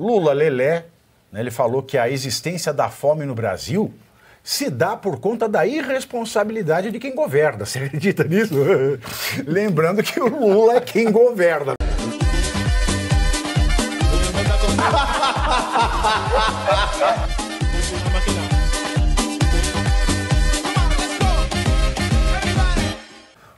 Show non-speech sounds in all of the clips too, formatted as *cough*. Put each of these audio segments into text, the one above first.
Lula Lelé, né, ele falou que a existência da fome no Brasil se dá por conta da irresponsabilidade de quem governa. *laughs* Você acredita nisso? *laughs* Lembrando que o Lula é quem governa. *laughs*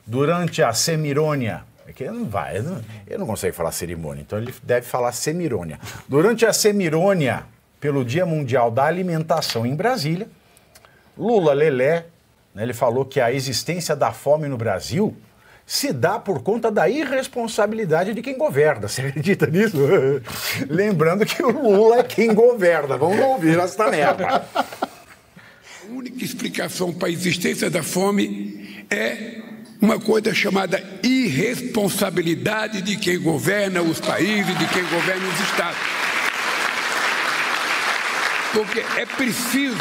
Durante a Semirônia, é que ele não vai, ele não, ele não consegue falar cerimônia, então ele deve falar semirônia. Durante a semirônia, pelo Dia Mundial da Alimentação em Brasília, Lula Lelé, né, ele falou que a existência da fome no Brasil se dá por conta da irresponsabilidade de quem governa. Você *laughs* acredita nisso? Lembrando que o Lula é quem governa. Vamos ouvir essa merda. A única explicação para a existência da fome é uma coisa chamada irresponsabilidade de quem governa os países, de quem governa os estados. Porque é preciso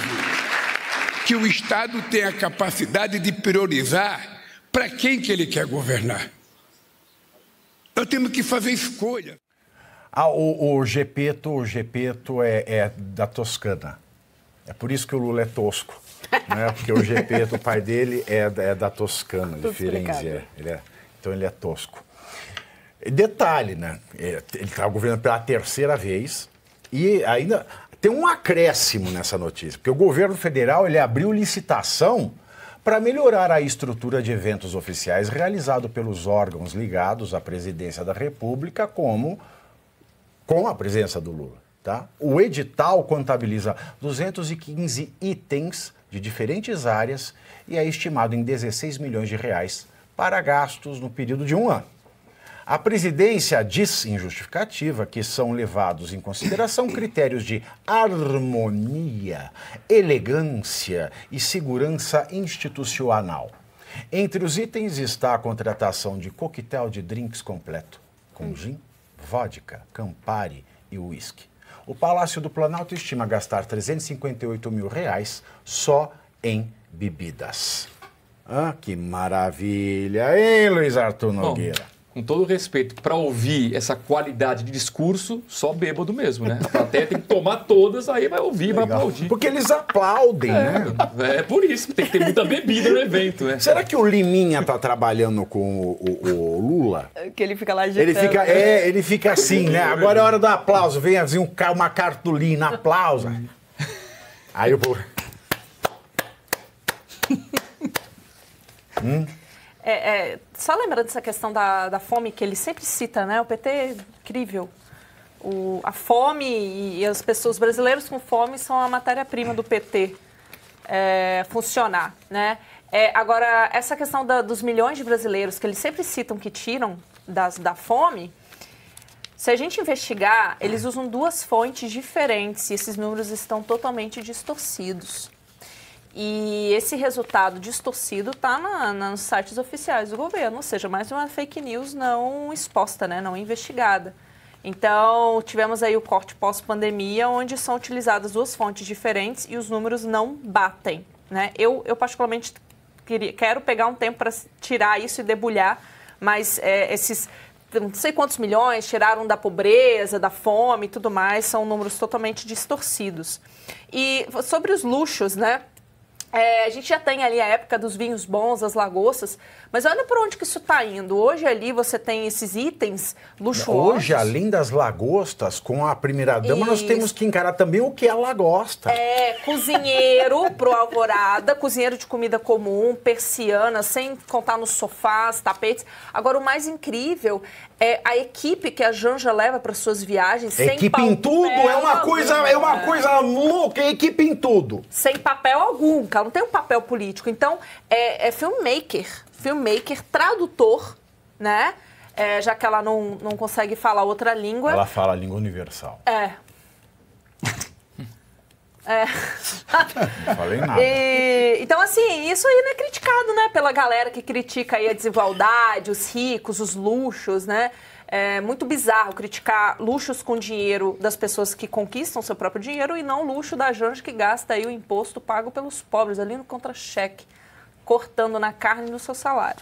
que o Estado tenha a capacidade de priorizar para quem que ele quer governar. Nós temos que fazer escolha. Ah, o, o Gepeto, o Gepeto é, é da Toscana. É por isso que o Lula é tosco. *laughs* né? Porque o GP do pai dele é, da, é da Toscana, de Firenze. É. Ele é, então ele é tosco. Detalhe, né? É, ele está governando pela terceira vez e ainda tem um acréscimo nessa notícia, porque o governo federal ele abriu licitação para melhorar a estrutura de eventos oficiais realizado pelos órgãos ligados à presidência da República, como com a presença do Lula. Tá? O edital contabiliza 215 itens de diferentes áreas e é estimado em 16 milhões de reais para gastos no período de um ano. A presidência diz em justificativa que são levados em consideração critérios de harmonia, elegância e segurança institucional. Entre os itens está a contratação de coquetel de drinks completo, com gin, vodka, campari e uísque. O Palácio do Planalto estima gastar 358 mil reais só em bebidas. Ah, que maravilha, hein, Luiz Arthur Nogueira? Bom, com todo respeito, para ouvir essa qualidade de discurso, só bêbado mesmo, né? A plateia tem que tomar todas, aí vai ouvir, Legal. vai aplaudir. Porque eles aplaudem, é, né? É por isso, tem que ter muita bebida no evento, né? Será que o Liminha tá trabalhando com o, o, o Lula? Que ele fica lá agitando. Ele fica, é, ele fica assim, né? Agora é hora do aplauso. Vem assim um, uma cartolina, aplausa. Aí eu vou... *laughs* Hum? É, é, só lembrando essa questão da, da fome que ele sempre cita, né? O PT é incrível. O, a fome e, e as pessoas brasileiros com fome são a matéria-prima do PT é, funcionar, né? É, agora, essa questão da, dos milhões de brasileiros que eles sempre citam que tiram das, da fome, se a gente investigar, eles usam duas fontes diferentes e esses números estão totalmente distorcidos. E esse resultado distorcido está na, nos sites oficiais do governo, ou seja, mais uma fake news não exposta, né, não investigada. Então, tivemos aí o corte pós-pandemia, onde são utilizadas duas fontes diferentes e os números não batem. Né? Eu, eu particularmente, queria, quero pegar um tempo para tirar isso e debulhar, mas é, esses não sei quantos milhões tiraram da pobreza, da fome e tudo mais, são números totalmente distorcidos. E sobre os luxos, né? É, a gente já tem ali a época dos vinhos bons, as lagostas, mas olha por onde que isso está indo. Hoje ali você tem esses itens luxuosos. Hoje, além das lagostas, com a primeira-dama, nós temos que encarar também o que é lagosta. É, cozinheiro *laughs* pro Alvorada, cozinheiro de comida comum, persiana, sem contar nos sofás, tapetes. Agora, o mais incrível é a equipe que a Janja leva para suas viagens. Equipe em tudo, é, uma, coisa, é uma né? coisa louca, equipe em tudo. Sem papel algum, ela não tem um papel político. Então, é, é filmmaker, filmmaker, tradutor, né? É, já que ela não, não consegue falar outra língua. Ela fala a língua universal. É. *laughs* é. Não falei nada. E, então, assim, isso aí não é criticado, né? Pela galera que critica aí a desigualdade, os ricos, os luxos, né? é muito bizarro criticar luxos com dinheiro das pessoas que conquistam seu próprio dinheiro e não luxo da Janja que gasta aí o imposto pago pelos pobres ali no contra-cheque, cortando na carne do seu salário.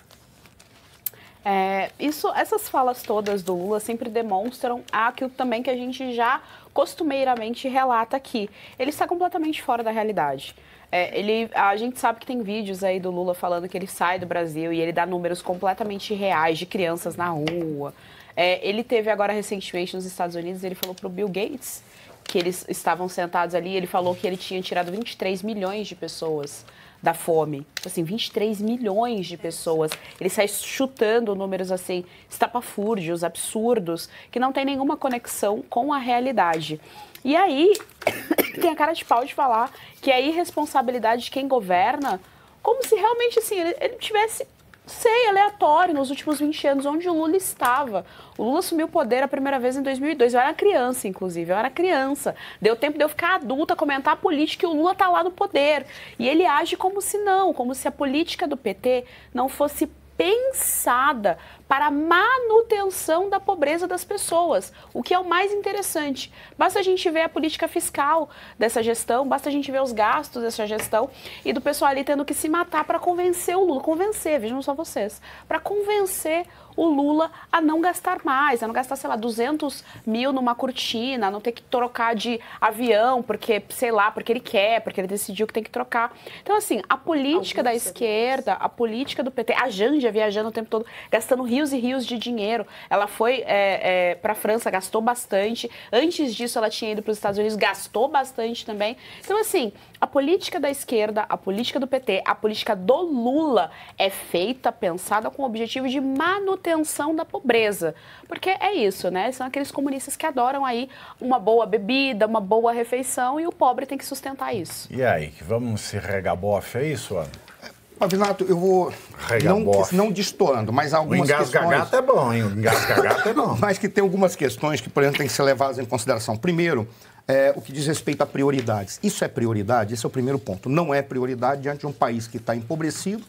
É, isso, essas falas todas do Lula sempre demonstram aquilo também que a gente já costumeiramente relata aqui. Ele está completamente fora da realidade. É, ele, a gente sabe que tem vídeos aí do Lula falando que ele sai do Brasil e ele dá números completamente reais de crianças na rua, é, ele teve agora recentemente nos Estados Unidos, ele falou para o Bill Gates que eles estavam sentados ali, ele falou que ele tinha tirado 23 milhões de pessoas da fome. Tipo assim, 23 milhões de pessoas. Ele sai chutando números assim, estapafúrdios, absurdos, que não tem nenhuma conexão com a realidade. E aí, *coughs* tem a cara de pau de falar que é irresponsabilidade de quem governa, como se realmente, assim, ele, ele tivesse sei, aleatório, nos últimos 20 anos, onde o Lula estava. O Lula assumiu o poder a primeira vez em 2002. Eu era criança, inclusive. Eu era criança. Deu tempo de eu ficar adulta, comentar a política e o Lula está lá no poder. E ele age como se não, como se a política do PT não fosse pensada para a manutenção da pobreza das pessoas, o que é o mais interessante. Basta a gente ver a política fiscal dessa gestão, basta a gente ver os gastos dessa gestão e do pessoal ali tendo que se matar para convencer o Lula, convencer, vejam só vocês, para convencer o Lula a não gastar mais, a não gastar, sei lá, 200 mil numa cortina, a não ter que trocar de avião, porque, sei lá, porque ele quer, porque ele decidiu que tem que trocar. Então, assim, a política Alguns da serviços. esquerda, a política do PT, a Janja viajando o tempo todo, gastando rios rios e rios de dinheiro. Ela foi é, é, para a França, gastou bastante. Antes disso, ela tinha ido para os Estados Unidos, gastou bastante também. Então, assim, a política da esquerda, a política do PT, a política do Lula é feita, pensada com o objetivo de manutenção da pobreza. Porque é isso, né? São aqueles comunistas que adoram aí uma boa bebida, uma boa refeição e o pobre tem que sustentar isso. E aí, vamos se regar bofe, é isso, Ana? Pavinato, eu vou. Não, não destoando, mas algumas o questões. é bom, hein? O engasgagato é *laughs* bom. mas que tem algumas questões que, por exemplo, têm que ser levadas em consideração. Primeiro, é, o que diz respeito a prioridades. Isso é prioridade? Esse é o primeiro ponto. Não é prioridade diante de um país que está empobrecido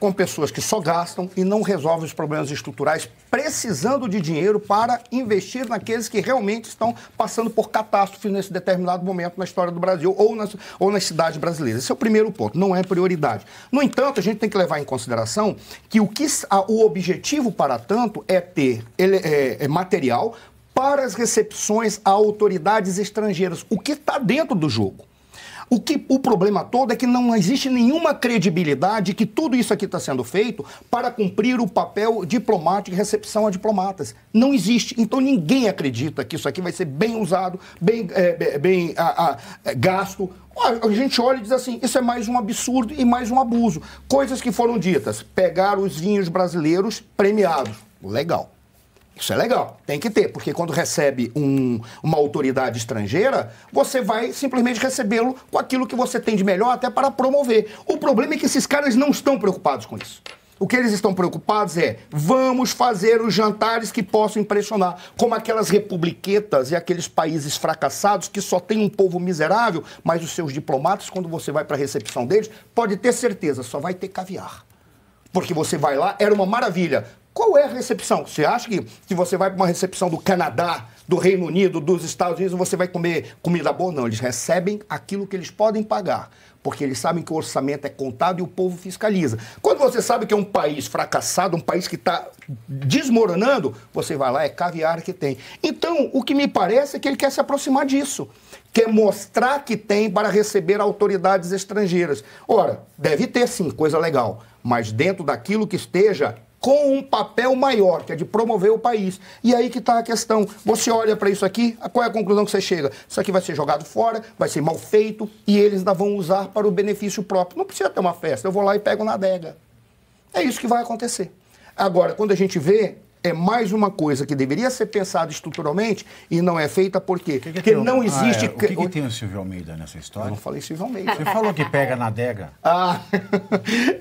com pessoas que só gastam e não resolvem os problemas estruturais, precisando de dinheiro para investir naqueles que realmente estão passando por catástrofes nesse determinado momento na história do Brasil ou nas, ou nas cidades brasileiras. Esse é o primeiro ponto, não é prioridade. No entanto, a gente tem que levar em consideração que o, que, a, o objetivo para tanto é ter ele, é, é material para as recepções a autoridades estrangeiras, o que está dentro do jogo. O, que, o problema todo é que não existe nenhuma credibilidade que tudo isso aqui está sendo feito para cumprir o papel diplomático e recepção a diplomatas. Não existe. Então ninguém acredita que isso aqui vai ser bem usado, bem, é, bem a, a, é, gasto. A gente olha e diz assim: isso é mais um absurdo e mais um abuso. Coisas que foram ditas: pegar os vinhos brasileiros premiados. Legal. Isso é legal, tem que ter, porque quando recebe um, uma autoridade estrangeira, você vai simplesmente recebê-lo com aquilo que você tem de melhor até para promover. O problema é que esses caras não estão preocupados com isso. O que eles estão preocupados é vamos fazer os jantares que possam impressionar, como aquelas republiquetas e aqueles países fracassados que só tem um povo miserável, mas os seus diplomatas, quando você vai para a recepção deles, pode ter certeza, só vai ter caviar. Porque você vai lá, era uma maravilha. Qual é a recepção? Você acha que, que você vai para uma recepção do Canadá, do Reino Unido, dos Estados Unidos, você vai comer comida boa? Não, eles recebem aquilo que eles podem pagar, porque eles sabem que o orçamento é contado e o povo fiscaliza. Quando você sabe que é um país fracassado, um país que está desmoronando, você vai lá, é caviar que tem. Então, o que me parece é que ele quer se aproximar disso quer mostrar que tem para receber autoridades estrangeiras. Ora, deve ter sim, coisa legal, mas dentro daquilo que esteja com um papel maior, que é de promover o país. E aí que está a questão. Você olha para isso aqui, qual é a conclusão que você chega? Isso aqui vai ser jogado fora, vai ser mal feito e eles ainda vão usar para o benefício próprio. Não precisa ter uma festa, eu vou lá e pego na adega. É isso que vai acontecer. Agora, quando a gente vê é mais uma coisa que deveria ser pensada estruturalmente e não é feita por quê? Que que Porque não existe... Ah, é. O que, que, tem o Silvio Almeida nessa história? Eu não falei Silvio Almeida. Você falou que pega na adega. *laughs* Ah,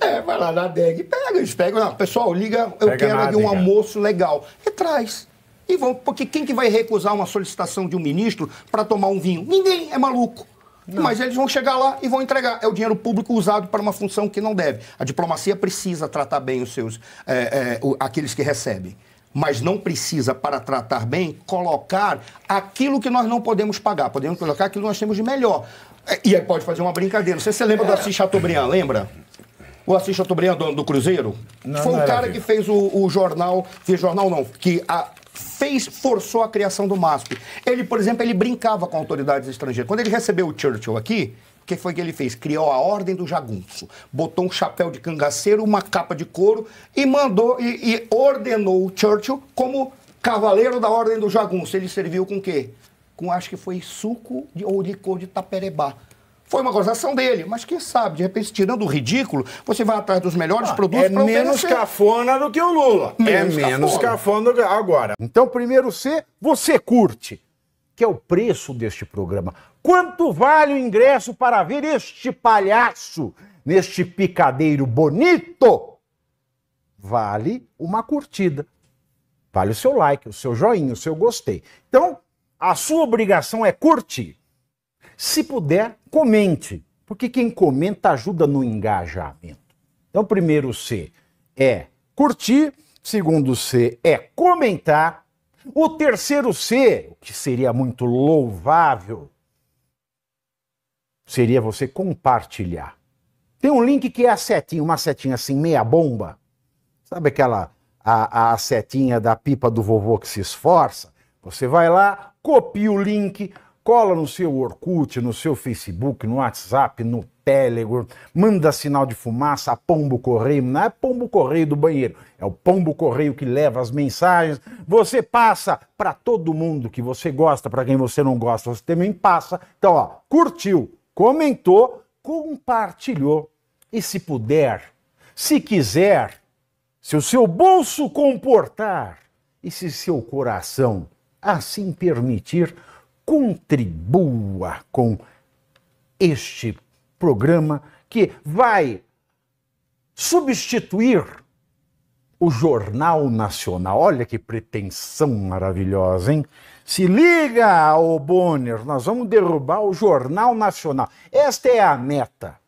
é, vai lá na adega e pega. Eles pegam, não, pessoal, liga, eu quero aqui um almoço legal. E traz. E vão, porque quem que vai recusar uma solicitação de um ministro para tomar um vinho? Ninguém, é maluco. Não. Mas eles vão chegar lá e vão entregar. É o dinheiro público usado para uma função que não deve. A diplomacia precisa tratar bem os seus, é, é, aqueles que recebem mas não precisa, para tratar bem, colocar aquilo que nós não podemos pagar. Podemos colocar aquilo que nós temos de melhor. É, e aí pode fazer uma brincadeira. Não sei se você lembra do é. Assis Chateaubriand, lembra? O Assis Chateaubriand do, do Cruzeiro? Não, Foi não o cara que fez o, o, jornal, fez jornal não, que a, fez, forçou a criação do MASP. Ele, por exemplo, ele brincava com autoridades estrangeiras. Quando ele recebeu o Churchill aqui, que foi que ele fez? Criou a Ordem do Jagunço, botou um chapéu de cangaceiro, uma capa de couro e mandou e, e ordenou o Churchill como cavaleiro da Ordem do Jagunço. Ele serviu com o quê? Com acho que foi suco de, ou licor de taperebá. Foi uma gozação dele, mas quem sabe, de repente, tirando o ridículo, você vai atrás dos melhores ah, produtos é menos cafona do que o Lula. Menos é menos cafona. cafona agora. Então, primeiro C, você curte, que é o preço deste programa. Quanto vale o ingresso para ver este palhaço neste picadeiro bonito? Vale uma curtida. Vale o seu like, o seu joinha, o seu gostei. Então, a sua obrigação é curtir. Se puder, comente, porque quem comenta ajuda no engajamento. Então, primeiro C é curtir, segundo C é comentar, o terceiro C, que seria muito louvável, seria você compartilhar. Tem um link que é a setinha, uma setinha assim, meia bomba. Sabe aquela a, a setinha da pipa do vovô que se esforça? Você vai lá, copia o link, cola no seu Orkut, no seu Facebook, no WhatsApp, no Telegram, manda sinal de fumaça, pombo correio, não é pombo correio do banheiro, é o pombo correio que leva as mensagens. Você passa para todo mundo que você gosta, para quem você não gosta, você também passa. Então, ó, curtiu, comentou, compartilhou. E se puder, se quiser, se o seu bolso comportar e se seu coração assim permitir, contribua com este programa que vai substituir o Jornal Nacional, olha que pretensão maravilhosa, hein? Se liga, ô Bonner, nós vamos derrubar o Jornal Nacional. Esta é a meta.